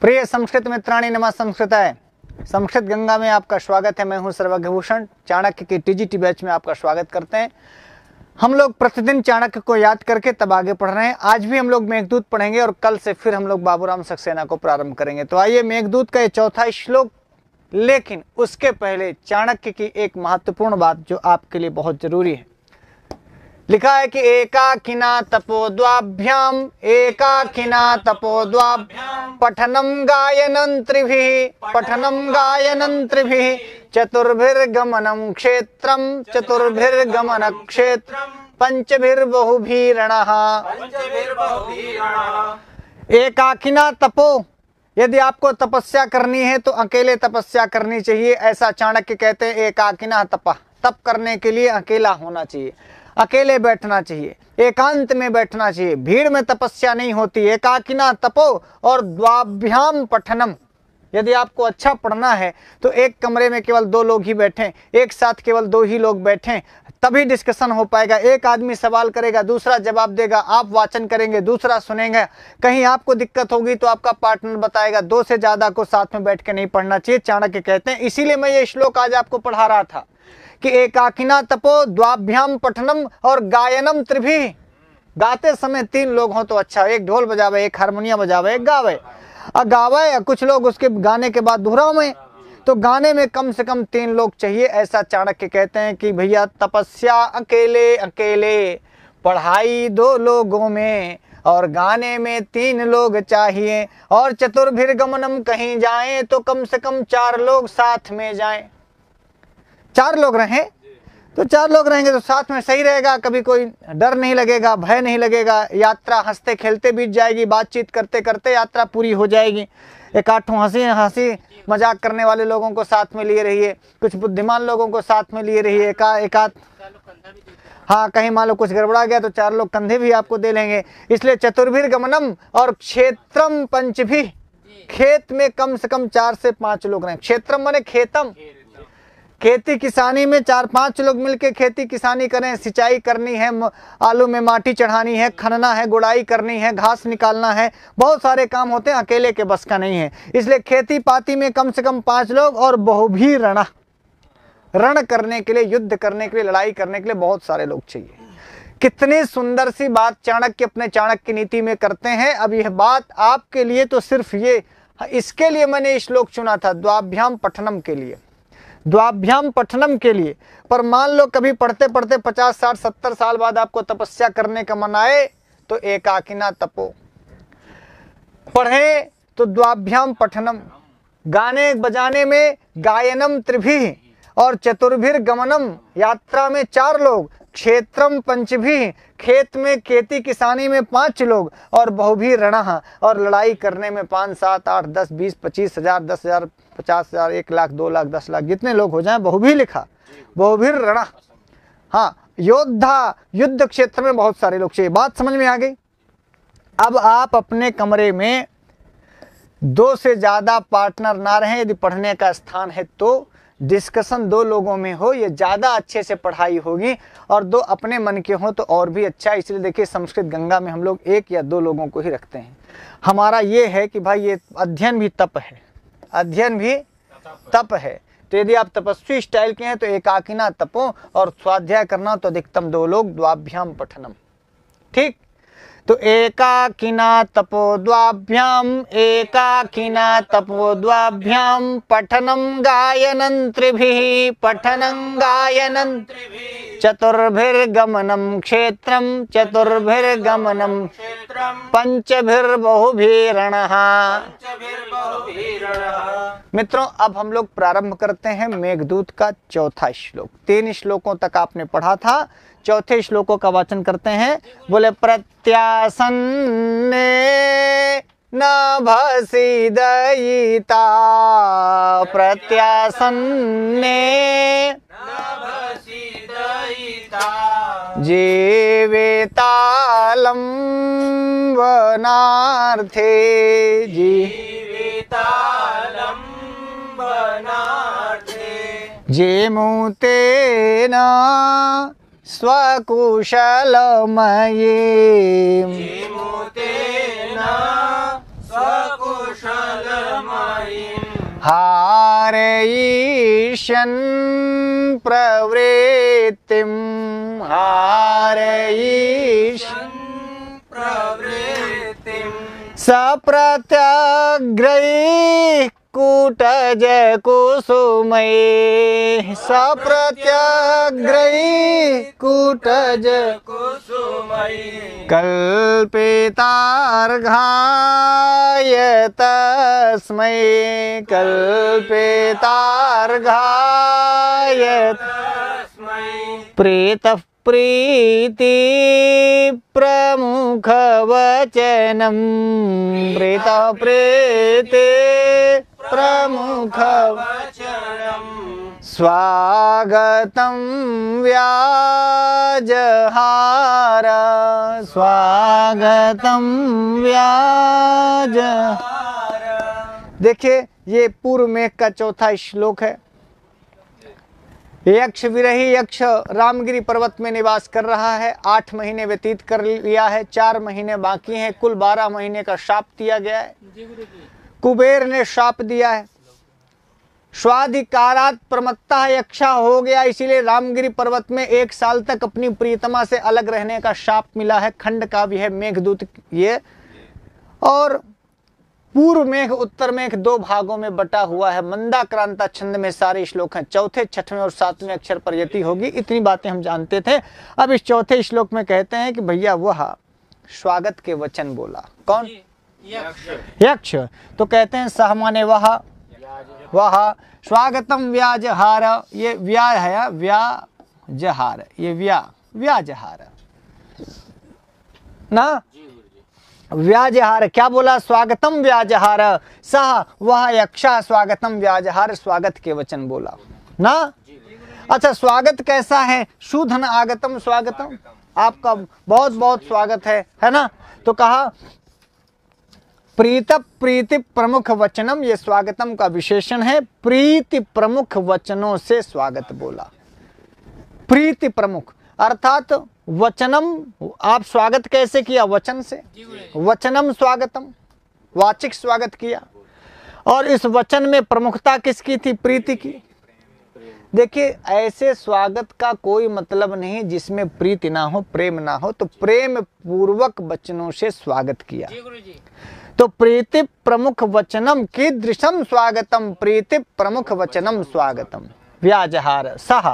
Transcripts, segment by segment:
प्रिय संस्कृत मित्राणी संस्कृत है संस्कृत गंगा में आपका स्वागत है मैं हूं सर्वज्ञ भूषण चाणक्य के टीजीटी बैच में आपका स्वागत करते हैं हम लोग प्रतिदिन चाणक्य को याद करके तब आगे पढ़ रहे हैं आज भी हम लोग मेघदूत पढ़ेंगे और कल से फिर हम लोग बाबूराम सक्सेना को प्रारंभ करेंगे तो आइए मेघदूत का ये चौथा श्लोक लेकिन उसके पहले चाणक्य की एक महत्वपूर्ण बात जो आपके लिए बहुत जरूरी है लिखा है कि एकाकिना तपोद्वाभ्याम एकाकिना तपोद्वाभ्याम पठनम गायनंत्रिभिः पठनम गायनंत्रिभिः चतुर्भिर्गमनम क्षेत्रम चतुर्भिर्गमन क्षेत्र पंचभिर्बहुभिरण एकाकिना तपो यदि आपको तपस्या करनी है तो अकेले तपस्या करनी चाहिए ऐसा चाणक्य कहते हैं एकाकिना तपा तप करने के लिए अकेला होना चाहिए अकेले बैठना चाहिए एकांत में बैठना चाहिए भीड़ में तपस्या नहीं होती एकाकिना तपो और द्वाभ्याम पठनम यदि आपको अच्छा पढ़ना है तो एक कमरे में केवल दो लोग ही बैठें एक साथ केवल दो ही लोग बैठें तभी डिस्कशन हो पाएगा एक आदमी सवाल करेगा दूसरा जवाब देगा आप वाचन करेंगे दूसरा सुनेंगे कहीं आपको दिक्कत होगी तो आपका पार्टनर बताएगा दो से ज़्यादा को साथ में बैठ के नहीं पढ़ना चाहिए चाणक्य कहते हैं इसीलिए मैं ये श्लोक आज आपको पढ़ा रहा था कि एकाकिना तपो द्वाभ्याम पठनम और गायनम त्रिभी गाते समय तीन लोग हों तो अच्छा एक ढोल बजावे एक हारमोनिया बजावे एक गावे और गावे कुछ लोग उसके गाने के बाद दोहरा में तो गाने में कम से कम तीन लोग चाहिए ऐसा चाणक्य कहते हैं कि भैया तपस्या अकेले अकेले पढ़ाई दो लोगों में और गाने में तीन लोग चाहिए और चतुर्भिर गमनम कहीं जाएं तो कम से कम चार लोग साथ में जाएं चार लोग रहें तो चार लोग रहेंगे तो साथ में सही रहेगा कभी कोई डर नहीं लगेगा भय नहीं लगेगा यात्रा हंसते खेलते बीत जाएगी बातचीत करते करते यात्रा पूरी हो जाएगी एक हंसी हंसी मजाक करने वाले लोगों को साथ में लिए रहिए कुछ बुद्धिमान लोगों को साथ में लिए रहिए एका एकाध हाँ कहीं मान लो कुछ गड़बड़ा गया तो चार लोग कंधे भी आपको दे लेंगे इसलिए चतुर्भीर गमनम और क्षेत्रम पंच भी खेत में कम से कम चार से पांच लोग रहें क्षेत्रम माने खेतम खेती किसानी में चार पांच लोग मिलके खेती किसानी करें सिंचाई करनी है आलू में माटी चढ़ानी है खनना है गुड़ाई करनी है घास निकालना है बहुत सारे काम होते हैं अकेले के बस का नहीं है इसलिए खेती पाती में कम से कम पाँच लोग और बहु रणा रण करने के लिए युद्ध करने के लिए लड़ाई करने के लिए बहुत सारे लोग चाहिए कितनी सुंदर सी बात चाणक्य अपने चाणक्य की नीति में करते हैं अब यह बात आपके लिए तो सिर्फ ये इसके लिए मैंने श्लोक चुना था द्वाभ्याम पठनम के लिए द्वाभ्याम पठनम के लिए पर मान लो कभी पढ़ते पढ़ते पचास साठ सत्तर साल बाद आपको तपस्या करने का मन आए तो एकाकिना तपो पढ़ें तो द्वाभ्याम पठनम गाने बजाने में गायनम त्रिभी और चतुर्भिर गमनम यात्रा में चार लोग क्षेत्रम पंच भी खेत में खेती किसानी में पांच लोग और बहु भी रणा और लड़ाई करने में पाँच सात आठ दस बीस पच्चीस हज़ार दस हज़ार पचास हज़ार एक लाख दो लाख दस लाख जितने लोग हो जाएं बहु भी लिखा बहु भी रणा हाँ योद्धा युद्ध क्षेत्र में बहुत सारे लोग चाहिए बात समझ में आ गई अब आप अपने कमरे में दो से ज़्यादा पार्टनर ना रहें यदि पढ़ने का स्थान है तो डिस्कशन दो लोगों में हो ये ज़्यादा अच्छे से पढ़ाई होगी और दो अपने मन के हों तो और भी अच्छा इसलिए देखिए संस्कृत गंगा में हम लोग एक या दो लोगों को ही रखते हैं हमारा ये है कि भाई ये अध्ययन भी तप है अध्ययन भी तप है तो यदि आप तपस्वी स्टाइल के हैं तो एकाकिना तपो और स्वाध्याय करना तो अधिकतम दो लोग द्वाभ्याम पठनम ठीक तो एकाकिना तपोद्वाभ्याम एकाकिना तपोद्वाभ्याम पठनम गायनं त्रिभिः पठनं गायनं चतुर्भिर्गमनं क्षेत्रं चतुर्भिर्गमनं पञ्चभिर्बहुभिरणः मित्रों अब हम लोग प्रारंभ करते हैं मेघदूत का चौथा श्लोक तीन श्लोकों तक आपने पढ़ा था चौथे श्लोकों का वाचन करते हैं बोले प्रत्यासन ने न भसी दयिता प्रत्यासन्ने बनार्थे जे मुते ना स्वकुशलमयी हारयिष्यन् प्रवृत्तिं हारयिष्यन् प्रवृत्तिं सप्रत्यग्रैः कूटजकुसुमये सप्रत्यग्रै कुटज कुसुमयी कल्पितार्घाय तस्मै कल्पितार्घाय प्रेत प्रीति वचनम प्रेत प्रीति प्रमुखवचनम् स्वागत व्याजहार स्वागतं व्याज देखिए ये पूर्व मेघ का चौथा श्लोक है यक्ष विरही यक्ष रामगिरी पर्वत में निवास कर रहा है आठ महीने व्यतीत कर लिया है चार महीने बाकी हैं कुल बारह महीने का शाप दिया गया है कुबेर ने शाप दिया है स्वाधिकारात प्रमत्ता यक्षा हो गया इसीलिए रामगिरी पर्वत में एक साल तक अपनी प्रीतमा से अलग रहने का शाप मिला है खंड काव्य है मेघदूत ये और पूर्व मेघ उत्तर मेघ दो भागों में बटा हुआ है मंदा क्रांता छंद में सारे श्लोक हैं चौथे छठवें और सातवें अक्षर पर यति होगी इतनी बातें हम जानते थे अब इस चौथे श्लोक में कहते हैं कि भैया वह स्वागत के वचन बोला कौन यक्ष यक्ष तो कहते हैं सहमाने वहा वह स्वागतम व्याजहार ये व्या है हाँ, व्याजहार ये व्या व्याजहार ना व्याजहार क्या बोला स्वागतम व्याजहार सह वह यक्षा स्वागतम व्याजहार स्वागत के वचन बोला ना अच्छा स्वागत कैसा है शुधन आगतम स्वागतम आपका बहुत बहुत स्वागत है है ना तो कहा प्रीत प्रीति प्रमुख वचनम ये स्वागतम का विशेषण है प्रीति प्रमुख वचनों से स्वागत बोला प्रीति प्रमुख अर्थात वचनम आप स्वागत कैसे किया वचन से वचनम स्वागतम वाचिक स्वागत किया और इस वचन में प्रमुखता किसकी थी प्रीति की देखिए ऐसे स्वागत का कोई मतलब नहीं जिसमें प्रीति ना हो प्रेम ना हो तो प्रेम पूर्वक वचनों से स्वागत किया तो प्रीति प्रमुख वचनम कीदृशम स्वागतम प्रीति प्रमुख वचनम स्वागतम व्याजहार सह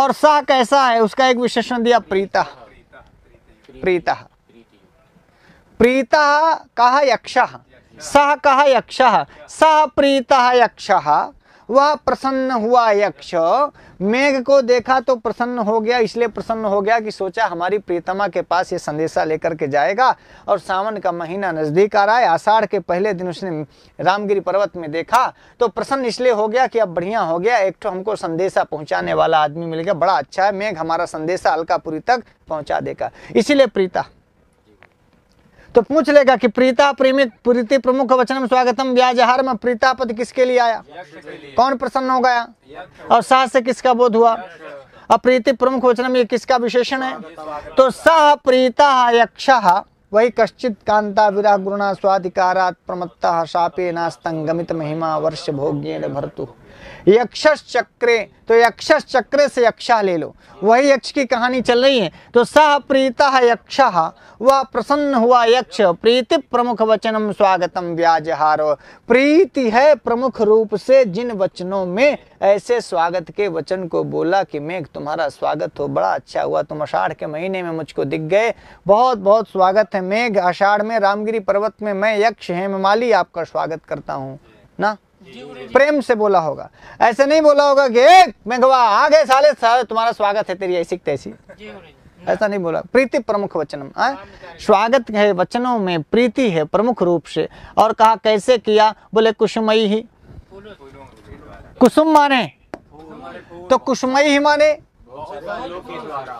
और सह कैसा है उसका एक विशेषण दिया प्रीता प्रीता प्रीता कहा यक्ष सह कहा यक्ष सह प्रीता यक्ष वह प्रसन्न हुआ यक्ष मेघ को देखा तो प्रसन्न हो गया इसलिए प्रसन्न हो गया कि सोचा हमारी प्रीतमा के पास ये संदेशा लेकर के जाएगा और सावन का महीना नज़दीक आ रहा है आषाढ़ के पहले दिन उसने रामगिरी पर्वत में देखा तो प्रसन्न इसलिए हो गया कि अब बढ़िया हो गया एक तो हमको संदेशा पहुंचाने वाला आदमी मिल गया बड़ा अच्छा है मेघ हमारा संदेशा अलकापुरी तक पहुंचा देगा इसीलिए प्रीता तो पूछ लेगा कि प्रीता प्रेमित प्रीति प्रमुख वचनम स्वागतम व्याजहार में प्रीता पद किसके लिए आया कौन प्रसन्न हो गया और सह से किसका बोध हुआ और प्रीति प्रमुख वचनम ये किसका विशेषण है तो सह प्रीता यक्ष वही कश्चित कांता विरा गुणा स्वाधिकारात प्रमत्ता शापे नास्तंगमित महिमा वर्ष भोग्य भरतु यक्षस चक्रे तो यक्षस चक्रे से यक्षा ले लो वही यक्ष की कहानी चल रही है तो सह प्रीता यक्ष वह प्रसन्न हुआ यक्ष प्रीति प्रमुख वचनम स्वागतम व्याजहारो प्रीति है प्रमुख रूप से जिन वचनों में ऐसे स्वागत के वचन को बोला कि मैं तुम्हारा स्वागत हो तो बड़ा अच्छा हुआ तुम अषाढ़ के महीने में मुझको दिख गए बहुत बहुत स्वागत है मेघ अषाढ़ में रामगिरी पर्वत में मैं यक्ष हेमाली आपका स्वागत करता हूँ ना प्रेम से बोला होगा ऐसे नहीं बोला होगा कि मैं गवा आ गए साले तुम्हारा स्वागत है तेरी ऐसी तैसी ऐसा नहीं बोला प्रीति प्रमुख वचन स्वागत है वचनों में प्रीति है प्रमुख रूप से और कहा कैसे किया बोले कुसुमयी ही कुसुम माने तो कुसुमयी ही माने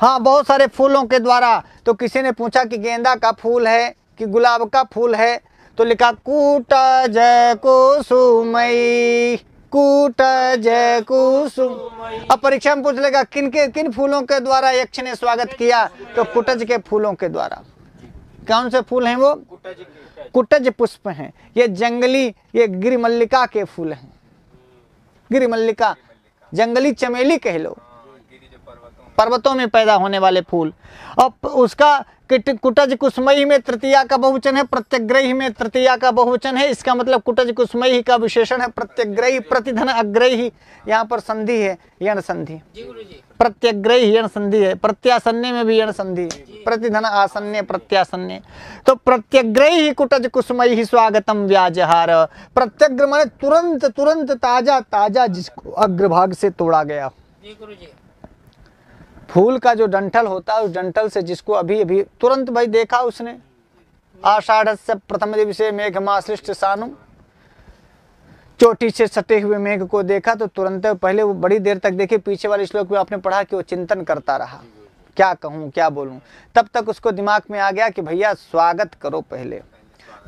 हाँ बहुत सारे फूलों के द्वारा तो किसी ने पूछा कि गेंदा का फूल है कि गुलाब का फूल है तो लिखा कूट जय कुसुमई कूट जय कुसुम अब परीक्षा में पूछ लेगा किन के किन फूलों के द्वारा यक्ष ने स्वागत किया तो कुटज के फूलों के द्वारा कौन से फूल हैं वो कुटज पुष्प हैं ये जंगली ये गिरिमल्लिका के फूल हैं गिरिमल्लिका जंगली चमेली कह लो पर्वतों में पैदा होने वाले फूल और उसका कुटज कुसमयी में तृतीया का बहुवचन है प्रत्यग्रही में तृतीया का बहुवचन है इसका मतलब कुटज कुसमयी का विशेषण है प्रत्यग्रही प्रतिधन अग्रही यहाँ पर संधि है यण संधि प्रत्यग्रही यण संधि है प्रत्यासन्य में भी यण संधि प्रतिधन आसन्य प्रत्यासन्य तो प्रत्यग्रही कुटज कुसमयी स्वागतम व्याजहार प्रत्यग्र मैंने तुरंत तुरंत ताजा ताजा जिसको अग्रभाग से तोड़ा गया जी गुरु जी फूल का जो डंठल होता है उस डंठल से जिसको अभी अभी तुरंत भाई देखा उसने आषाढ़ से प्रथम से मेघ माश्रिष्ट सानु चोटी से सटे हुए मेघ को देखा तो तुरंत पहले वो बड़ी देर तक देखे पीछे वाले श्लोक में आपने पढ़ा कि वो चिंतन करता रहा क्या कहूँ क्या बोलूँ तब तक उसको दिमाग में आ गया कि भैया स्वागत करो पहले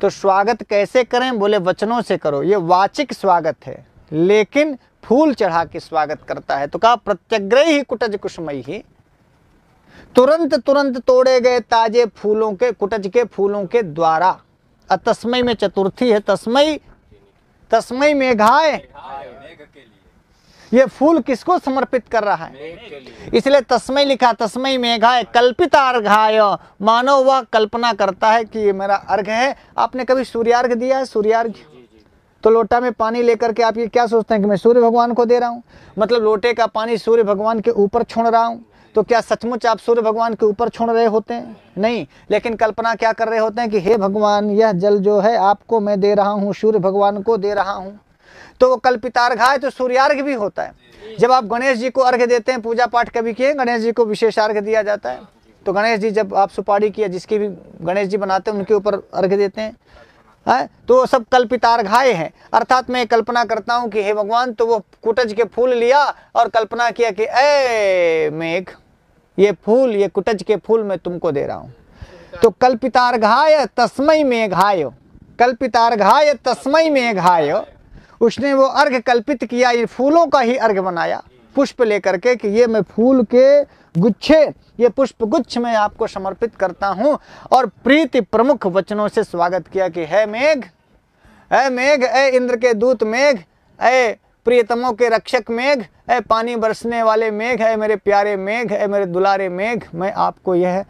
तो स्वागत कैसे करें बोले वचनों से करो ये वाचिक स्वागत है लेकिन फूल चढ़ा के स्वागत करता है तो कहा ही कुटज कुशमयी ही तुरंत तुरंत तोड़े गए ताजे फूलों के कुटज के फूलों के द्वारा अतस्मय में चतुर्थी है तस्मय तस्मय मेघाए ये फूल किसको समर्पित कर रहा है इसलिए तस्मय लिखा तस्मय मेघाय कल्पित अर्घाय मानो वह कल्पना करता है कि ये मेरा अर्घ है आपने कभी सूर्यार्घ दिया है सूर्यार्घ तो लोटा में पानी लेकर के आप ये क्या सोचते हैं कि मैं सूर्य भगवान को दे रहा हूँ मतलब लोटे का पानी सूर्य भगवान के ऊपर छोड़ रहा हूँ तो क्या सचमुच आप सूर्य भगवान के ऊपर छोड़ रहे होते हैं नहीं लेकिन कल्पना क्या कर रहे होते हैं कि हे भगवान यह जल जो है आपको मैं दे रहा हूँ सूर्य भगवान को दे रहा हूँ तो वो कल्पितार्घ है तो सूर्यार्घ भी होता है जब आप गणेश जी को अर्घ देते हैं पूजा पाठ कभी किए गणेश जी को विशेष अर्घ दिया जाता है तो गणेश जी जब आप सुपारी किया जिसकी भी गणेश जी बनाते हैं उनके ऊपर अर्घ देते हैं है हाँ, तो सब कल्पितार्घाय हैं अर्थात मैं कल्पना करता हूँ कि हे भगवान तो वो कुटज के फूल लिया और कल्पना किया कि ए मेघ ये फूल ये कुटज के फूल मैं तुमको दे रहा हूँ तो कल्पितार्घाय तस्मय में घायो तस्मय में उसने वो अर्घ कल्पित किया ये फूलों का ही अर्घ बनाया पुष्प लेकर के कि ये मैं फूल के गुच्छे ये पुष्प गुच्छ मैं आपको समर्पित करता हूँ और प्रीति प्रमुख वचनों से स्वागत किया कि है मेघ है मेघ ए इंद्र के दूत मेघ ए प्रियतमों के रक्षक मेघ ऐ पानी बरसने वाले मेघ है मेरे प्यारे मेघ है मेरे दुलारे मेघ मैं आपको यह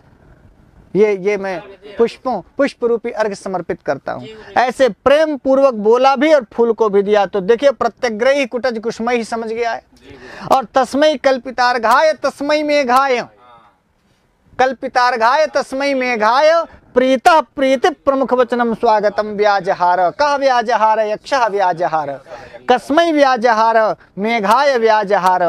ये ये मैं पुष्पों पुष्प रूपी अर्घ समर्पित करता हूँ ऐसे प्रेम पूर्वक बोला भी और फूल को भी दिया तो देखिए प्रत्यग्रही कुटज ही समझ गया है और तस्मय कल्पितार घाय तस्मय में घाय कल्पितार घाय तस्मय में घाय प्रीत प्रीति प्रमुख वचनम स्वागतम व्याजहार कह व्याजहार यक्ष व्याजहार कस्मै व्याजहार मेघाय व्याजहार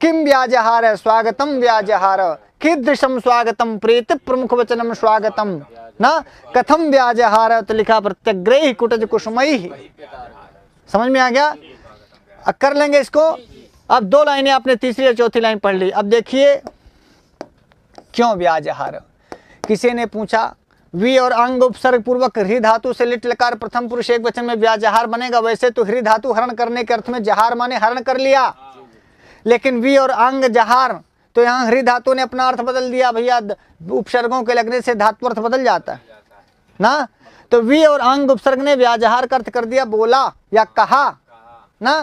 किम व्याजहार स्वागतम व्याजहार कीदृशम स्वागतम प्रीत प्रमुख वचनम स्वागतम न कथम व्याजहार तो लिखा प्रत्यग्रह कुटज कुसुमई समझ में आ गया अब कर लेंगे इसको अब दो लाइनें आपने तीसरी और चौथी लाइन पढ़ ली अब देखिए क्यों व्याजहार किसी ने पूछा वी और अंग उपसर्ग पूर्वक हृ धातु से लिट लकार प्रथम पुरुष एक वचन में व्याजहार बनेगा वैसे तो हृ धातु हरण करने के अर्थ में जहार माने हरण कर लिया लेकिन वी और अंग जहार तो यहाँ हृ धातु ने अपना अर्थ बदल दिया भैया उपसर्गों के लगने से धातु अर्थ बदल जाता है ना तो वी और अंग उपसर्ग ने व्याजहार का अर्थ कर दिया बोला या कहा ना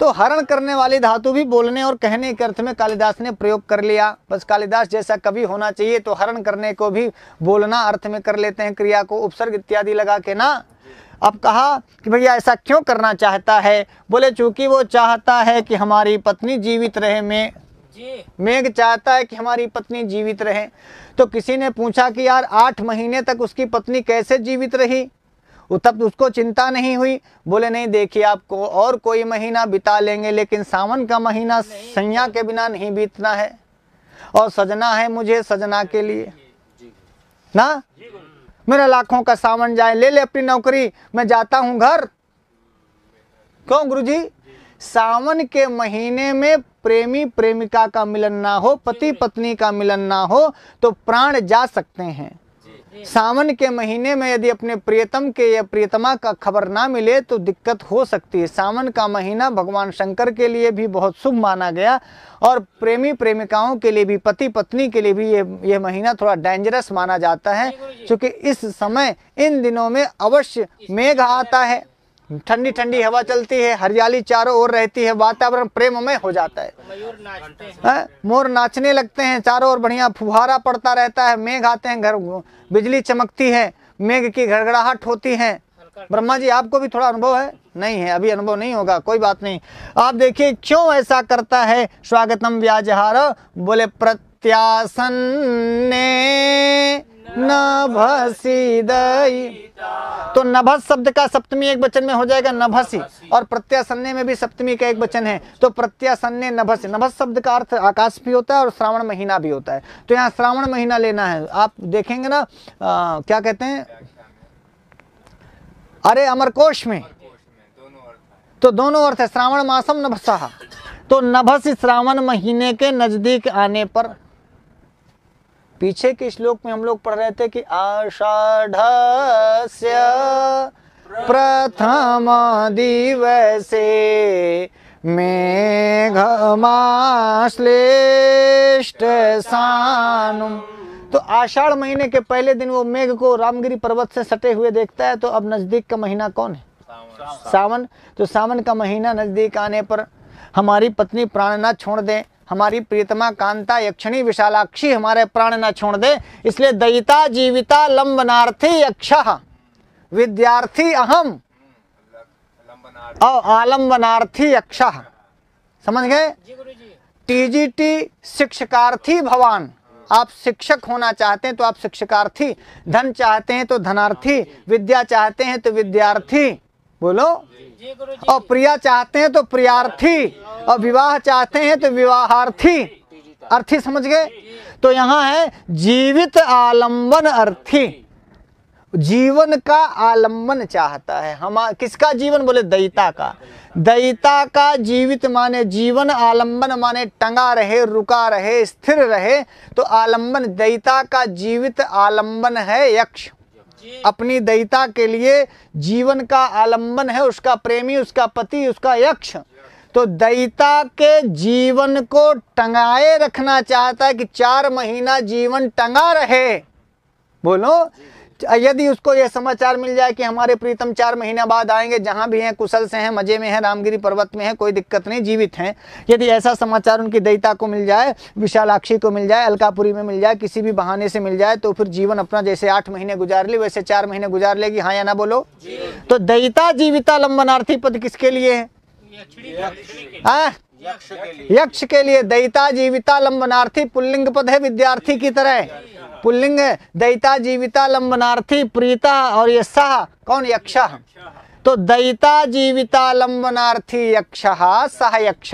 तो हरण करने वाली धातु भी बोलने और कहने के अर्थ में कालिदास ने प्रयोग कर लिया बस कालिदास जैसा कभी होना चाहिए तो हरण करने को भी बोलना अर्थ में कर लेते हैं क्रिया को उपसर्ग इत्यादि लगा के ना अब कहा कि भैया ऐसा क्यों करना चाहता है बोले चूंकि वो चाहता है कि हमारी पत्नी जीवित रहे में मेघ चाहता है कि हमारी पत्नी जीवित रहे तो किसी ने पूछा कि यार आठ महीने तक उसकी पत्नी कैसे जीवित रही तब उसको चिंता नहीं हुई बोले नहीं देखिए आपको और कोई महीना बिता लेंगे लेकिन सावन का महीना संज्ञा के बिना नहीं बीतना है और सजना है मुझे सजना के लिए ना मेरा लाखों का सावन जाए ले ले अपनी नौकरी मैं जाता हूं घर क्यों गुरुजी सावन के महीने में प्रेमी प्रेमिका का मिलन ना हो पति पत्नी का मिलन ना हो तो प्राण जा सकते हैं सावन के महीने में यदि अपने प्रियतम के या प्रियतमा का खबर ना मिले तो दिक्कत हो सकती है सावन का महीना भगवान शंकर के लिए भी बहुत शुभ माना गया और प्रेमी प्रेमिकाओं के लिए भी पति पत्नी के लिए भी ये ये महीना थोड़ा डेंजरस माना जाता है क्योंकि इस समय इन दिनों में अवश्य मेघ आता है ठंडी ठंडी हवा चलती है हरियाली चारों ओर रहती है वातावरण प्रेममय हो जाता है मयूर नाचते हैं मोर नाचने लगते हैं चारों ओर बढ़िया फुहारा पड़ता रहता है मेघ आते हैं घर बिजली चमकती है मेघ की घड़घड़ाहट होती है ब्रह्मा जी आपको भी थोड़ा अनुभव है नहीं है अभी अनुभव नहीं होगा कोई बात नहीं आप देखिए क्यों ऐसा करता है स्वागतम व्याजहार बोले प्रत्यासन ने नभसी दई तो नभस शब्द का सप्तमी एक वचन में हो जाएगा नभसी और प्रत्यासन्ने में भी सप्तमी का एक वचन है तो प्रत्यासन्ने नभस नभस शब्द का अर्थ आकाश भी होता है और श्रावण महीना भी होता है तो यहाँ श्रावण महीना लेना है आप देखेंगे ना आ, क्या कहते हैं अरे अमरकोश में तो दोनों अर्थ है श्रावण मासम नभसाह तो नभस श्रावण महीने के नज़दीक आने पर पीछे के श्लोक में हम लोग पढ़ रहे थे कि आषाढ़ प्रथम दिवसे मेघमाश्लेष्ट सानु तो आषाढ़ महीने के पहले दिन वो मेघ को रामगिरी पर्वत से सटे हुए देखता है तो अब नज़दीक का महीना कौन है सावन तो सावन का महीना नज़दीक आने पर हमारी पत्नी प्राणनाथ छोड़ दें हमारी प्रीतमा कांता यक्षिणी विशालाक्षी हमारे प्राण न छोड़ दे इसलिए दयिता जीविता लंबनार्थी यक्ष विद्यार्थी अहम और आलम्बनार्थी यक्ष समझ गए टीजीटी शिक्षकार्थी भवान आप शिक्षक होना चाहते हैं तो आप शिक्षकार्थी धन चाहते हैं तो धनार्थी विद्या चाहते हैं तो विद्यार्थी बोलो और प्रिया चाहते हैं तो प्रियार्थी और विवाह चाहते हैं तो विवाहार्थी अर्थी समझ गए तो यहाँ है जीवित आलंबन अर्थी जीवन का आलंबन चाहता है हम किसका जीवन बोले दयिता का दयिता का जीवित माने जीवन आलंबन माने टंगा रहे रुका रहे स्थिर रहे तो आलंबन दयिता का जीवित आलंबन है यक्ष अपनी दयिता के लिए जीवन का आलंबन है उसका प्रेमी उसका पति उसका यक्ष तो दयिता के जीवन को टंगाए रखना चाहता है कि चार महीना जीवन टंगा रहे बोलो यदि उसको यह समाचार मिल जाए कि हमारे प्रीतम चार महीने बाद आएंगे जहां भी हैं कुशल से हैं मज़े में हैं रामगिरी पर्वत में हैं कोई दिक्कत नहीं जीवित हैं यदि ऐसा समाचार उनकी दयिता को मिल जाए विशालाक्षी को मिल जाए अलकापुरी में मिल जाए किसी भी बहाने से मिल जाए तो फिर जीवन अपना जैसे आठ महीने गुजार ले वैसे चार महीने गुजार लेगी हाँ या ना बोलो तो दयिता जीविता लंबनार्थी पद किसके लिए है हाँ? यक्ष के लिए दयिता जीविता लंबनार्थी पुल्लिंग पद है विद्यार्थी की तरह पुल्लिंग है दयिता जीविता लंबनार्थी प्रीता और ये सह कौन यक्ष तो दयिता जीविता लंबनार्थी यक्ष सह यक्ष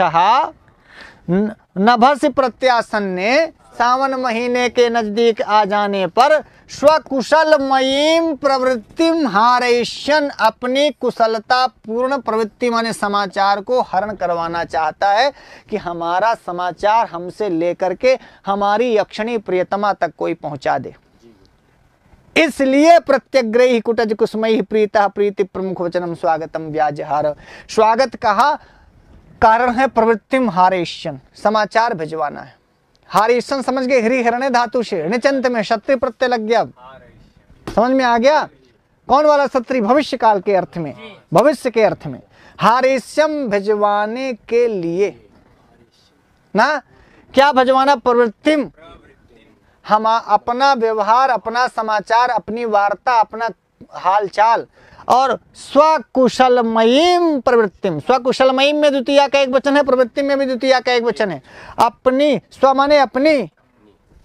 नभस प्रत्यासन ने सावन महीने के नज़दीक आ जाने पर स्वकुशल मयीम प्रवृत्ति हारेशन अपनी कुशलता पूर्ण प्रवृत्ति माने समाचार को हरण करवाना चाहता है कि हमारा समाचार हमसे लेकर के हमारी यक्षणी प्रियतमा तक कोई पहुंचा दे इसलिए प्रत्यग्रही कुटज कुसमयी प्रीता प्रीति प्रमुख वचनम स्वागतम व्याजहार स्वागत कहा कारण है प्रवृत्तिम हारेशन समाचार भिजवाना है हारिशन समझ गए हरी हिरण्य धातु से निचंत में क्षत्रिय प्रत्यय लग गया समझ में आ गया कौन वाला क्षत्रिय भविष्य काल के अर्थ में भविष्य के अर्थ में हारिश्यम भिजवाने के लिए ना क्या भजवाना प्रवृत्तिम हम अपना व्यवहार अपना समाचार अपनी वार्ता अपना हालचाल और स्वकुशलमयीम प्रवृत्तिम स्वकुशलमयीम में द्वितीय का एक वचन है प्रवृत्ति में भी द्वितीय का एक वचन है अपनी स्व माने अपनी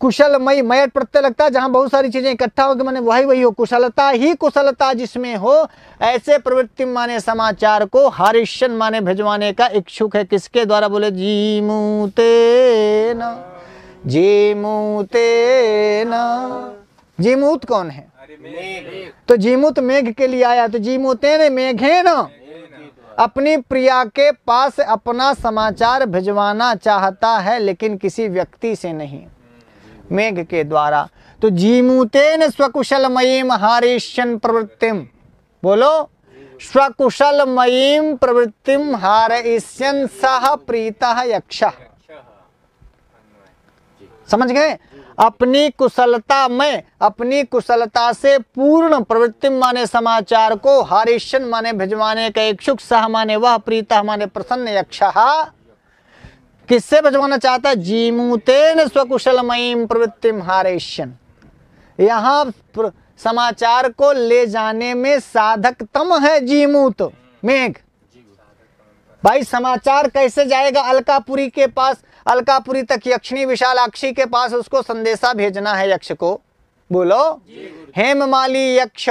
कुशलमयी मय प्रत्यय लगता है जहाँ बहुत सारी चीज़ें इकट्ठा हो कि मैंने वही वही हो कुशलता ही कुशलता जिसमें हो ऐसे प्रवृत्ति माने समाचार को हरिशन माने भिजवाने का इच्छुक है किसके द्वारा बोले जी मूते न जी न जी कौन है तो जीमूत मेघ के लिए आया तो जीमूते ने है ना अपनी प्रिया के पास अपना समाचार भिजवाना चाहता है लेकिन किसी व्यक्ति से नहीं मेघ के द्वारा तो जीमूतेन स्वकुशल मयीम हारिष्यन प्रवृत्तिम बोलो स्वकुशल मयीम प्रवृत्तिम हारिष्यन सह प्रीता यक्षा समझ गए अपनी कुशलता में अपनी कुशलता से पूर्ण प्रवृत्ति माने समाचार को हरिशन माने भिजवाने का इच्छुक सह माने वह प्रीता माने प्रसन्न यक्षा किससे भजवाना चाहता है जीमूतेन स्वकुशलमयीम प्रवृत्तिम हारेशन यहां समाचार को ले जाने में साधकतम है जीमूत मेघ भाई समाचार कैसे जाएगा अलकापुरी के पास अलकापुरी तक यक्षिणी विशालाक्षी के पास उसको संदेशा भेजना है यक्ष को बोलो हेममाली यक्ष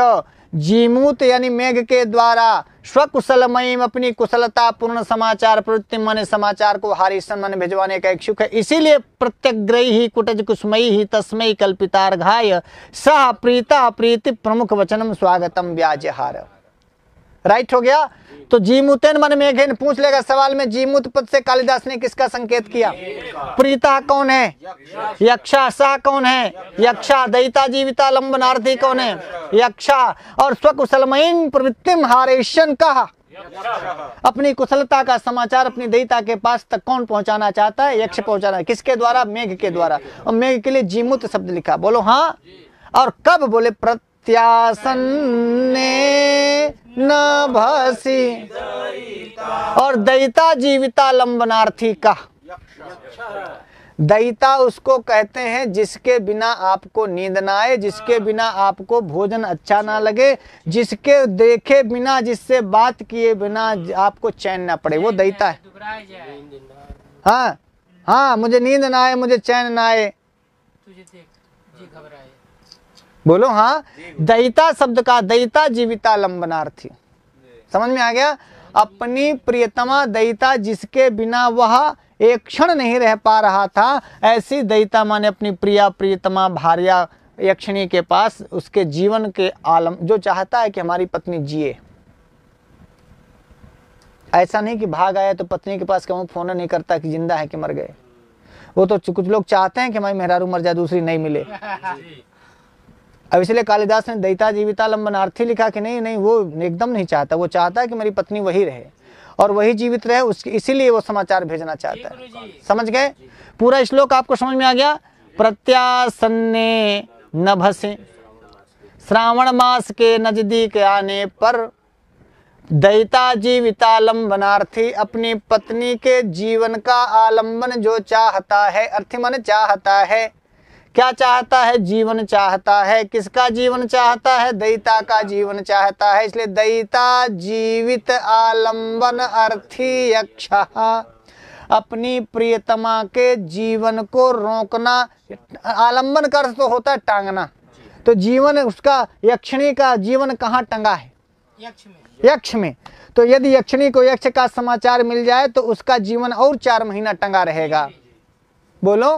जीमूत यानी मेघ के द्वारा स्वकुशलमयी अपनी कुशलता पूर्ण समाचार प्रवृत्ति मन समाचार को हारिसन मन भिजवाने का इच्छुक है इसीलिए प्रत्यग्रही ही कुटज कुसमयी ही तस्मयी कल्पितार घाय सह प्रीता प्रीति प्रमुख वचनम स्वागतम व्याजहार राइट हो गया तो जीमुतेन मन मेघेन पूछ लेगा सवाल में जीमुत पद से कालिदास ने किसका संकेत किया प्रीता कौन है यक्षा सा कौन है यक्षा दयिता जीविता लंबनार्थी कौन है यक्षा और स्वकुशलमयीन प्रवृत्तिम हारेशन कहा अपनी कुशलता का समाचार अपनी दयिता के पास तक कौन पहुंचाना चाहता है यक्ष पहुंचाना है किसके द्वारा मेघ के द्वारा और मेघ के लिए जीमुत शब्द लिखा बोलो हाँ और कब बोले प्रत त्यासन्ने न भसी और दयिता जीविता लंबनार्थी का दयिता उसको कहते हैं जिसके बिना आपको नींद ना आए जिसके बिना आपको भोजन अच्छा ना लगे जिसके देखे बिना जिससे बात किए बिना आपको चैन ना पड़े वो दयिता है हाँ हाँ मुझे नींद ना आए मुझे चैन ना आए बोलो हाँ दयिता शब्द का दयिता जीविता लंबनार्थी समझ में आ गया अपनी प्रियतमा दयिता जिसके बिना वह एक क्षण नहीं रह पा रहा था ऐसी दयिता माने अपनी प्रिया प्रियतमा भार्या यक्षिणी के पास उसके जीवन के आलम जो चाहता है कि हमारी पत्नी जिए ऐसा नहीं कि भाग आया तो पत्नी के पास कहूँ फोन नहीं करता कि जिंदा है कि मर गए वो तो कुछ लोग चाहते हैं कि हमारी मेहरारू मर जाए दूसरी नहीं मिले अब इसलिए कालिदास ने दयिता जीवितालंबनार्थी लिखा कि नहीं नहीं वो एकदम नहीं चाहता वो चाहता है कि मेरी पत्नी वही रहे और वही जीवित रहे उसके इसीलिए वो समाचार भेजना चाहता है समझ गए पूरा श्लोक आपको समझ में आ गया प्रत्यासन्ने नभसे श्रावण मास के नजदीक आने पर जीविता जीवितालंबनार्थी अपनी पत्नी के जीवन का आलंबन जो चाहता है अर्थी मन चाहता है क्या चाहता है जीवन चाहता है किसका जीवन चाहता है दयिता का जीवन चाहता है इसलिए दयिता जीवित आलंबन अर्थी यक्ष अपनी प्रियतमा के जीवन को रोकना आलंबन कर तो होता है टांगना तो जीवन उसका यक्षणी का जीवन कहाँ टंगा है यक्ष में यक्ष में तो यदि यक्षिणी को यक्ष का समाचार मिल जाए तो उसका जीवन और चार महीना टंगा रहेगा बोलो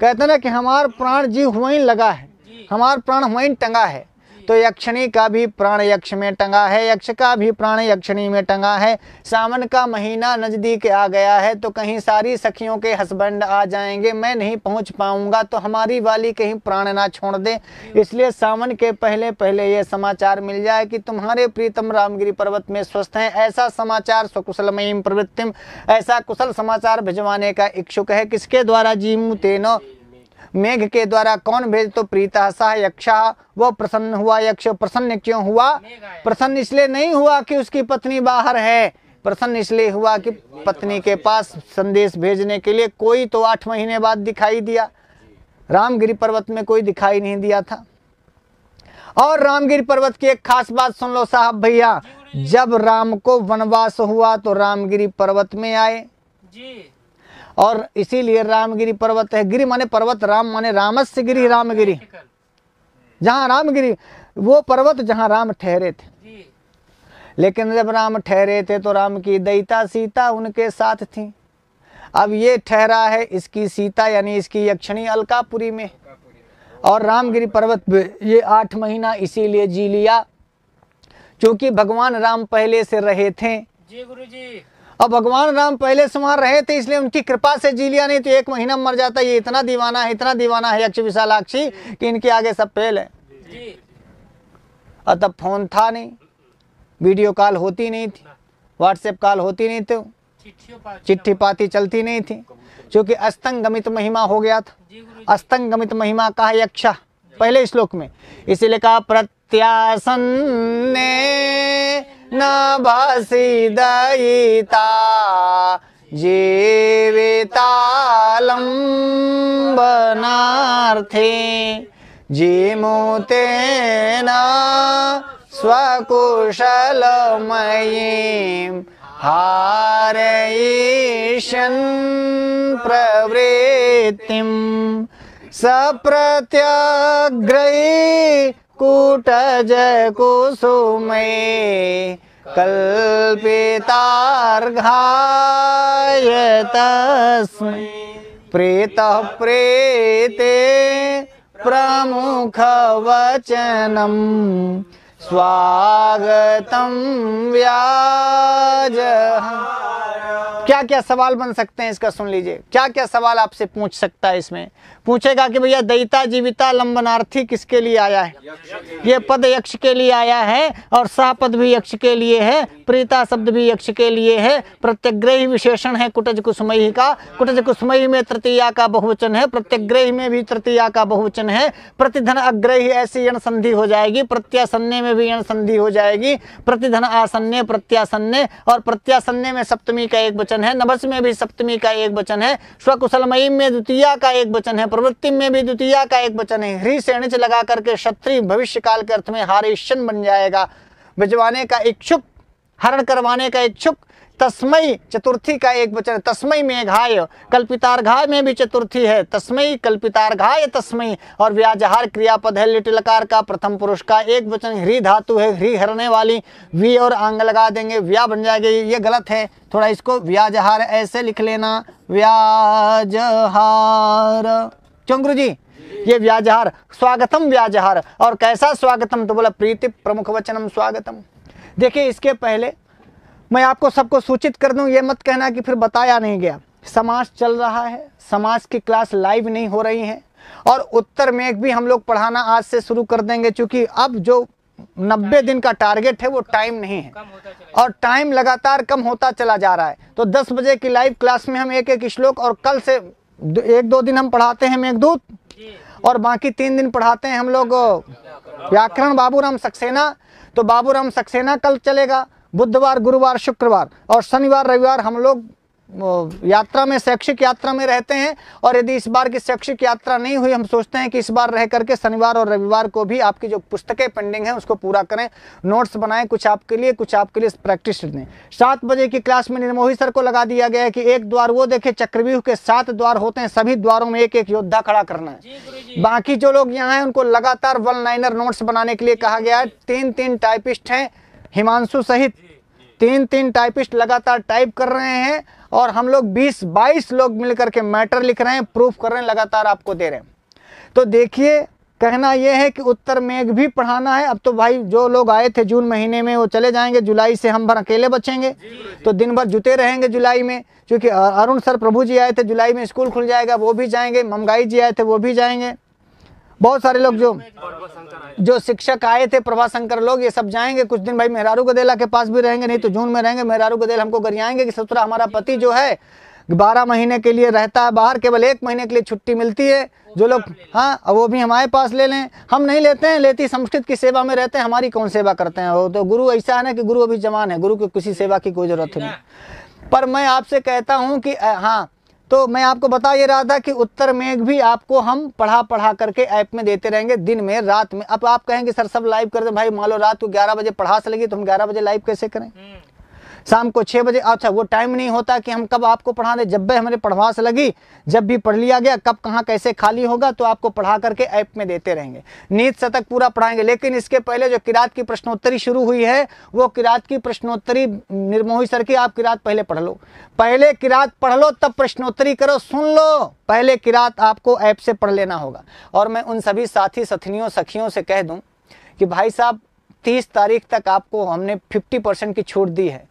कहते ना कि हमार प्राण जीव हुआ लगा है हमार प्राण हुआ टंगा है तो यक्षणी का भी प्राण यक्ष में टंगा है यक्ष का भी प्राण यक्षणी में टंगा है सावन का महीना नज़दीक आ गया है तो कहीं सारी सखियों के हस्बैंड आ जाएंगे मैं नहीं पहुंच पाऊंगा तो हमारी वाली कहीं प्राण ना छोड़ दे इसलिए सावन के पहले पहले यह समाचार मिल जाए कि तुम्हारे प्रीतम रामगिरी पर्वत में स्वस्थ हैं ऐसा समाचार स्वकुशलमयी प्रवृत्तिम ऐसा कुशल समाचार भिजवाने का इच्छुक है किसके द्वारा जीव तेनो मेघ के द्वारा कौन भेज तो सह यक्ष वो प्रसन्न हुआ यक्ष प्रसन्न क्यों हुआ प्रसन्न इसलिए नहीं हुआ कि उसकी पत्नी बाहर है प्रसन्न इसलिए हुआ कि पत्नी के पास संदेश भेजने के लिए कोई तो आठ महीने बाद दिखाई दिया रामगिरी पर्वत में कोई दिखाई नहीं दिया था और रामगिरी पर्वत की एक खास बात सुन लो साहब भैया जब राम को वनवास हुआ तो रामगिरी पर्वत में आए जी और इसीलिए रामगिरी पर्वत है गिरी माने पर्वत राम माने रामस्य गिरी रामगिरी जहाँ रामगिरी वो पर्वत जहाँ राम ठहरे थे लेकिन जब राम ठहरे थे तो राम की दईता सीता उनके साथ थी अब ये ठहरा है इसकी सीता यानी इसकी यक्षणी अलकापुरी में और रामगिरी पर्वत ये आठ महीना इसीलिए जी लिया क्योंकि भगवान राम पहले से रहे थे जी गुरु जी अब भगवान राम पहले संहार रहे थे इसलिए उनकी कृपा से जी लिया नहीं तो एक महीना मर जाता ये इतना दीवाना है इतना दीवाना है अक्ष विशालाक्षी कि इनके आगे सब फेल है अतः फोन था नहीं वीडियो कॉल होती नहीं थी व्हाट्सएप कॉल होती नहीं थी चिट्ठी पाती चलती नहीं थी क्योंकि अस्तंगमित महिमा हो गया था अस्तंगमित महिमा का है यक्षा पहले श्लोक में इसीलिए कहा प्रत्यासन ने न भासि जीवितालम्बनार्थे जीमुतेन स्वकुशलमयीं हारयिष्यन् प्रवृत्तिं सप्रत्यग्रै कल्पितार्घाय तस्मै प्रेतः प्रेते प्रमुखवचनम् स्वागतं व्याजः क्या क्या सवाल बन सकते हैं इसका सुन लीजिए क्या क्या सवाल आपसे पूछ सकता है इसमें पूछेगा कि भैया दयिता जीविता लंबनार्थी किसके लिए आया है ये पद यक्ष के लिए आया है और सह पद भी यक्ष के लिए है प्रीता शब्द भी यक्ष के लिए है प्रत्यग्रही विशेषण है कुटज कुसुमयी का कुटज कुसुमयी में तृतीया का बहुवचन है प्रत्यग्रही में भी तृतीया का बहुवचन है प्रतिधन अग्रही ऐसी यण संधि हो जाएगी प्रत्यासन्य में भी यण संधि हो जाएगी प्रतिधन आसन्य प्रत्यासन्य और प्रत्यासन्य में सप्तमी का एक वचन है नभस में भी सप्तमी का एक वचन है स्वकुशलमयी में द्वितीय का एक वचन है प्रवृत्ति में भी द्वितीय का एक वचन है ह्री से लगा करके क्षत्रि भविष्य काल के अर्थ में हारेशन बन जाएगा भिजवाने का इच्छुक हरण करवाने का इच्छुक तस्मय चतुर्थी का एक वचन तस्मय में घाय कल्पितार्घाय में भी चतुर्थी है तस्मय कल्पितार्घाय तस्मय और व्याजहार क्रियापद है लिटिलकार का प्रथम पुरुष का एक वचन ह्री धातु है ह्री हरने वाली वी और आंग लगा देंगे व्या बन जाएगी ये गलत है थोड़ा इसको व्याजहार ऐसे लिख लेना व्याजहार चंगरू जी ये व्याजहार स्वागतम व्याजहार और कैसा स्वागतम तो बोला प्रीति प्रमुख वचनम स्वागतम देखिए इसके पहले मैं आपको सबको सूचित कर दूं ये मत कहना कि फिर बताया नहीं गया समाज चल रहा है समाज की क्लास लाइव नहीं हो रही है और उत्तर में भी हम लोग पढ़ाना आज से शुरू कर देंगे क्योंकि अब जो नब्बे दिन का टारगेट है वो टाइम नहीं है और टाइम लगातार कम होता चला जा रहा है तो दस बजे की लाइव क्लास में हम एक एक श्लोक और कल से एक दो दिन हम पढ़ाते हैं मेघदूत और बाकी तीन दिन पढ़ाते हैं हम लोग व्याकरण बाबूराम सक्सेना तो बाबूराम सक्सेना कल चलेगा बुधवार गुरुवार शुक्रवार और शनिवार रविवार हम लोग यात्रा में शैक्षिक यात्रा में रहते हैं और यदि इस बार की शैक्षिक यात्रा नहीं हुई हम सोचते हैं कि इस बार रह करके शनिवार और रविवार को भी आपकी जो पुस्तकें पेंडिंग हैं उसको पूरा करें नोट्स बनाएं कुछ आपके लिए कुछ आपके लिए प्रैक्टिस दें सात बजे की क्लास में निर्मोही सर को लगा दिया गया है कि एक द्वार वो देखे चक्रव्यूह के सात द्वार होते हैं सभी द्वारों में एक एक योद्धा खड़ा करना है बाकी जो लोग यहाँ हैं उनको लगातार वन लाइनर नोट्स बनाने के लिए कहा गया है तीन तीन टाइपिस्ट हैं हिमांशु सहित तीन तीन टाइपिस्ट लगातार टाइप कर रहे हैं और हम लोग 20 22 लोग मिलकर के मैटर लिख रहे हैं प्रूफ कर रहे हैं लगातार आपको दे रहे हैं तो देखिए कहना यह है कि उत्तर मेघ भी पढ़ाना है अब तो भाई जो लोग आए थे जून महीने में वो चले जाएंगे जुलाई से हम भर अकेले बचेंगे तो दिन भर जुटे रहेंगे जुलाई में क्योंकि अरुण सर प्रभु जी आए थे जुलाई में स्कूल खुल जाएगा वो भी जाएंगे ममगाई जी आए थे वो भी जाएंगे बहुत सारे लोग जो जो शिक्षक आए थे प्रभा शंकर लोग ये सब जाएंगे कुछ दिन भाई मेहरारू गदेला के पास भी रहेंगे नहीं तो जून में रहेंगे मेहरारू गदेल हमको गरियाएंगे कि ससुरा हमारा पति जो है बारह महीने के लिए रहता है बाहर केवल एक महीने के लिए छुट्टी मिलती है जो लोग हाँ वो भी हमारे पास ले लें हम नहीं लेते हैं लेती संस्कृत की सेवा में रहते हैं हमारी कौन सेवा करते हैं वो तो गुरु ऐसा है ना कि गुरु अभी जवान है गुरु की किसी सेवा की कोई जरूरत नहीं पर मैं आपसे कहता हूँ कि हाँ तो मैं आपको बता ये रहा था कि उत्तर मेघ भी आपको हम पढ़ा पढ़ा करके ऐप में देते रहेंगे दिन में रात में अब आप कहेंगे सर सब लाइव कर दे भाई मान लो रात को ग्यारह बजे पढ़ा से लगी तो हम ग्यारह बजे लाइव कैसे करें हम्म। शाम को छः बजे अच्छा वो टाइम नहीं होता कि हम कब आपको पढ़ा दें जब भी हमारे पढ़वास लगी जब भी पढ़ लिया गया कब कहाँ कैसे खाली होगा तो आपको पढ़ा करके ऐप में देते रहेंगे नीत शतक पूरा पढ़ाएंगे लेकिन इसके पहले जो किरात की प्रश्नोत्तरी शुरू हुई है वो किरात की प्रश्नोत्तरी निर्मोही सर की आप किरात पहले पढ़ लो पहले किरात पढ़ लो तब प्रश्नोत्तरी करो सुन लो पहले किरात आपको ऐप से पढ़ लेना होगा और मैं उन सभी साथी सथनियों सखियों से कह दूँ कि भाई साहब 30 तारीख तक आपको हमने 50 परसेंट की छूट दी है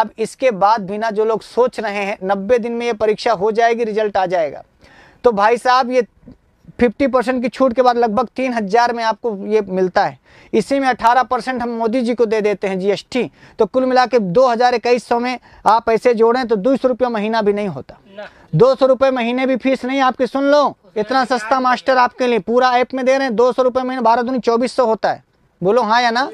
अब इसके बाद बिना जो लोग सोच रहे हैं 90 दिन में ये परीक्षा हो जाएगी रिजल्ट आ जाएगा तो भाई साहब ये 50 परसेंट की छूट के बाद लगभग तीन हज़ार में आपको ये मिलता है इसी में 18 परसेंट हम मोदी जी को दे देते हैं जीएसटी तो कुल मिला के दो हज़ार इक्कीस सौ में आप ऐसे जोड़ें तो दो सौ महीना भी नहीं होता दो सौ महीने भी फीस नहीं आपकी सुन लो इतना सस्ता मास्टर आपके लिए पूरा ऐप में दे रहे हैं दो सौ रुपये महीने बारह दूनी चौबीस सौ होता है बोलो हाँ या ना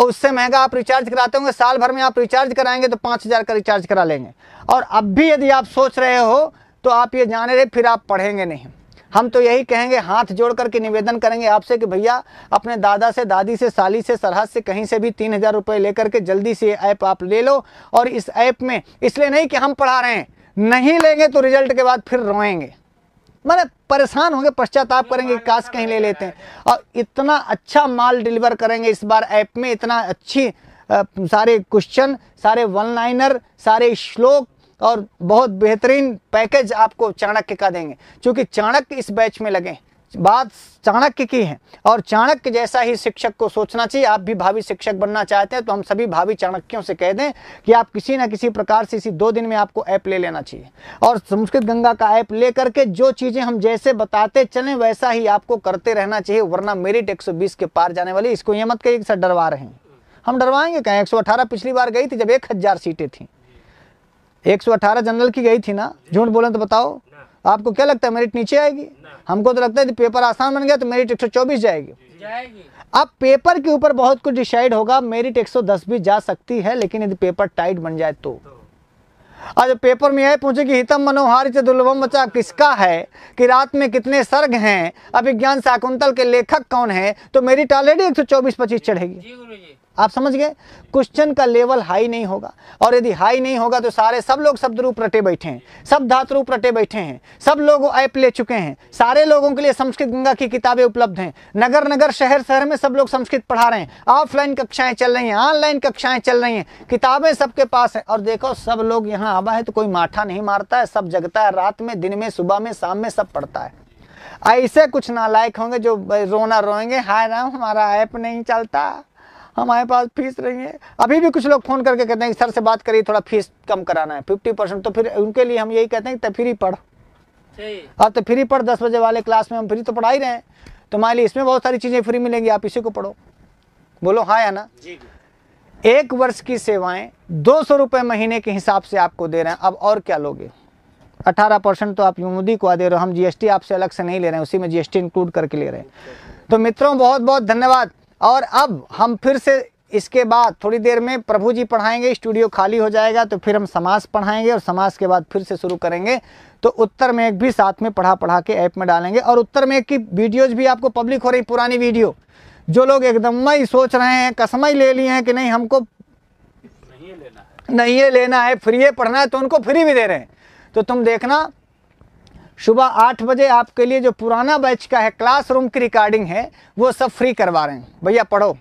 और उससे महंगा आप रिचार्ज कराते होंगे साल भर में आप रिचार्ज कराएंगे तो पाँच हज़ार का रिचार्ज करा लेंगे और अब भी यदि आप सोच रहे हो तो आप ये जाने रहे फिर आप पढ़ेंगे नहीं हम तो यही कहेंगे हाथ जोड़ करके निवेदन करेंगे आपसे कि भैया अपने दादा से दादी से साली से सरहद से कहीं से भी तीन हज़ार रुपये लेकर के जल्दी से ये ऐप आप ले लो और इस ऐप में इसलिए नहीं कि हम पढ़ा रहे हैं नहीं लेंगे तो रिजल्ट के बाद फिर रोएंगे मैंने परेशान होंगे पश्चाताप करेंगे काश कहीं ले लेते हैं और इतना अच्छा माल डिलीवर करेंगे इस बार ऐप में इतना अच्छी आ, सारे क्वेश्चन सारे वन लाइनर सारे श्लोक और बहुत बेहतरीन पैकेज आपको चाणक्य का देंगे क्योंकि चाणक्य इस बैच में लगे बात चाणक्य की है और चाणक्य जैसा ही शिक्षक को सोचना चाहिए आप भी भावी शिक्षक बनना चाहते हैं तो हम सभी भावी चाणक्यों से कह दें कि आप किसी ना किसी प्रकार से इसी दो दिन में आपको ऐप ले लेना चाहिए और संस्कृत गंगा का ऐप ले करके जो चीज़ें हम जैसे बताते चलें वैसा ही आपको करते रहना चाहिए वरना मेरिट एक के पार जाने वाली इसको ये मत कही सर डरवा रहे हैं हम डरवाएंगे कहें एक पिछली बार गई थी जब एक हज़ार सीटें थी एक जनरल की गई थी ना झूठ बोले तो बताओ आपको क्या लगता है मेरिट नीचे आएगी हमको तो लगता है पेपर आसान बन गया तो मेरिट एक जाएगी जाएगी अब पेपर के ऊपर बहुत कुछ डिसाइड होगा मेरिट 110 भी जा सकती है लेकिन यदि पेपर टाइट बन जाए तो आज पेपर में यह पूछे कि हितम मनोहार से दुर्लभम बचा किसका है कि रात में कितने सर्ग हैं अभिज्ञान शाकुंतल के लेखक कौन है तो मेरिट ऑलरेडी एक सौ चौबीस पच्चीस चढ़ेगी आप समझ गए क्वेश्चन का लेवल हाई नहीं होगा और यदि हाई नहीं होगा तो सारे सब लोग शब्द रूप रटे बैठे हैं सब धातु रूप रटे बैठे हैं सब लोग ऐप ले चुके हैं सारे लोगों के लिए संस्कृत गंगा की किताबें उपलब्ध हैं नगर नगर शहर शहर में सब लोग संस्कृत पढ़ा रहे हैं ऑफलाइन कक्षाएं चल रही हैं ऑनलाइन कक्षाएं चल रही हैं किताबें सबके पास हैं और देखो सब लोग यहाँ आवा है तो कोई माठा नहीं मारता है सब जगता है रात में दिन में सुबह में शाम में सब पढ़ता है ऐसे कुछ नालायक होंगे जो रोना रोएंगे हाय राम हमारा ऐप नहीं चलता हमारे पास फीस नहीं है अभी भी कुछ लोग फ़ोन करके कहते हैं सर से बात करिए थोड़ा फीस कम कराना है फिफ्टी परसेंट तो फिर उनके लिए हम यही कहते हैं कि तो फ्री पढ़ अब तो फ्री पढ़ दस बजे वाले क्लास में हम फ्री तो पढ़ा ही रहे हैं तो मान लिए इसमें बहुत सारी चीज़ें फ्री मिलेंगी आप इसी को पढ़ो बोलो हाँ या ना एक वर्ष की सेवाएं दो सौ रुपये महीने के हिसाब से आपको दे रहे हैं अब और क्या लोगे अठारह परसेंट तो आप मोदी को दे रहे हो हम जीएसटी आपसे अलग से नहीं ले रहे हैं उसी में जीएसटी इंक्लूड करके ले रहे हैं तो मित्रों बहुत बहुत धन्यवाद और अब हम फिर से इसके बाद थोड़ी देर में प्रभु जी पढ़ाएंगे स्टूडियो खाली हो जाएगा तो फिर हम समास पढ़ाएंगे और समास के बाद फिर से शुरू करेंगे तो उत्तर में एक भी साथ में पढ़ा पढ़ा के ऐप में डालेंगे और उत्तर में की वीडियोज़ भी आपको पब्लिक हो रही पुरानी वीडियो जो लोग एकदम ही सोच रहे हैं कसमई ले लिए हैं कि नहीं हमको नहीं लेना है नहीं लेना है फ्री पढ़ना है तो उनको फ्री भी दे रहे हैं तो तुम देखना सुबह आठ बजे आपके लिए जो पुराना बैच का है क्लासरूम की रिकॉर्डिंग है वो सब फ्री करवा रहे हैं भैया पढ़ो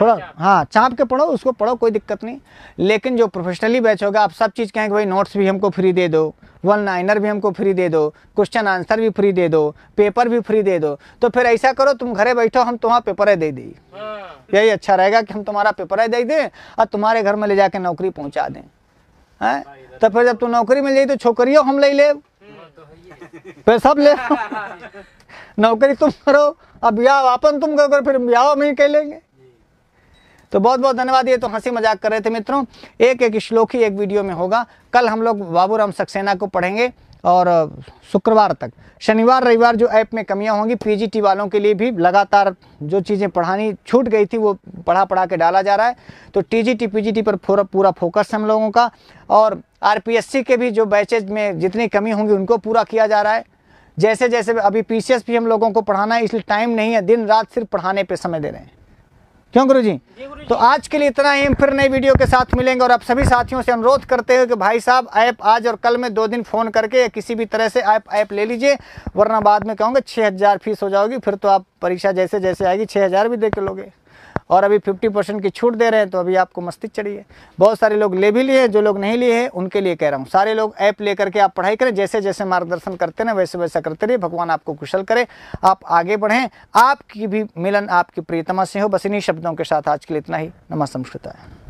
थोड़ा हाँ चाँप के पढ़ो उसको पढ़ो कोई दिक्कत नहीं लेकिन जो प्रोफेशनली बैच होगा आप सब चीज़ कहेंगे भाई नोट्स भी हमको फ्री दे दो वन लाइनर भी हमको फ्री दे दो क्वेश्चन आंसर भी फ्री दे दो पेपर भी फ्री दे दो तो फिर ऐसा करो तुम घरे बैठो हम तुम्हारा पेपर दे दें हाँ। यही अच्छा रहेगा कि हम तुम्हारा पेपर दे दें और तुम्हारे घर में ले जाके नौकरी पहुँचा दें हैं तो फिर जब तुम नौकरी मिल जाए तो छोकरियों हम ले ले फिर सब ले नौकरी तुम करो अब ब्याह वापन तुम करो फिर ब्याह में ही कह लेंगे तो बहुत बहुत धन्यवाद ये तो हंसी मजाक कर रहे थे मित्रों एक एक श्लोक ही एक वीडियो में होगा कल हम लोग राम सक्सेना को पढ़ेंगे और शुक्रवार तक शनिवार रविवार जो ऐप में कमियां होंगी पीजीटी वालों के लिए भी लगातार जो चीज़ें पढ़ानी छूट गई थी वो पढ़ा पढ़ा के डाला जा रहा है तो टीजीटी पीजीटी पर पूरा पूरा फोकस हम लोगों का और आरपीएससी के भी जो बैचेज में जितनी कमी होंगी उनको पूरा किया जा रहा है जैसे जैसे अभी पी भी हम लोगों को पढ़ाना है इसलिए टाइम नहीं है दिन रात सिर्फ पढ़ाने पर समय दे रहे हैं क्यों गुरु जी? तो आज के लिए इतना ही फिर नई वीडियो के साथ मिलेंगे और आप सभी साथियों से अनुरोध करते हैं कि भाई साहब ऐप आज और कल में दो दिन फ़ोन करके किसी भी तरह से ऐप ऐप ले लीजिए वरना बाद में कहूँगा छः हज़ार फीस हो जाओगी फिर तो आप परीक्षा जैसे जैसे आएगी छः हज़ार भी दे के लोगे और अभी 50 परसेंट की छूट दे रहे हैं तो अभी आपको मस्ती चढ़ी है बहुत सारे लोग ले भी लिए हैं जो लोग नहीं लिए हैं उनके लिए कह रहा हूँ सारे लोग ऐप ले करके आप पढ़ाई करें जैसे जैसे मार्गदर्शन करते रहें वैसे वैसा करते रहिए भगवान आपको कुशल करे आप आगे बढ़ें आपकी भी मिलन आपकी प्रियतमा से हो बस इन्हीं शब्दों के साथ आज के लिए इतना ही नमस्कार है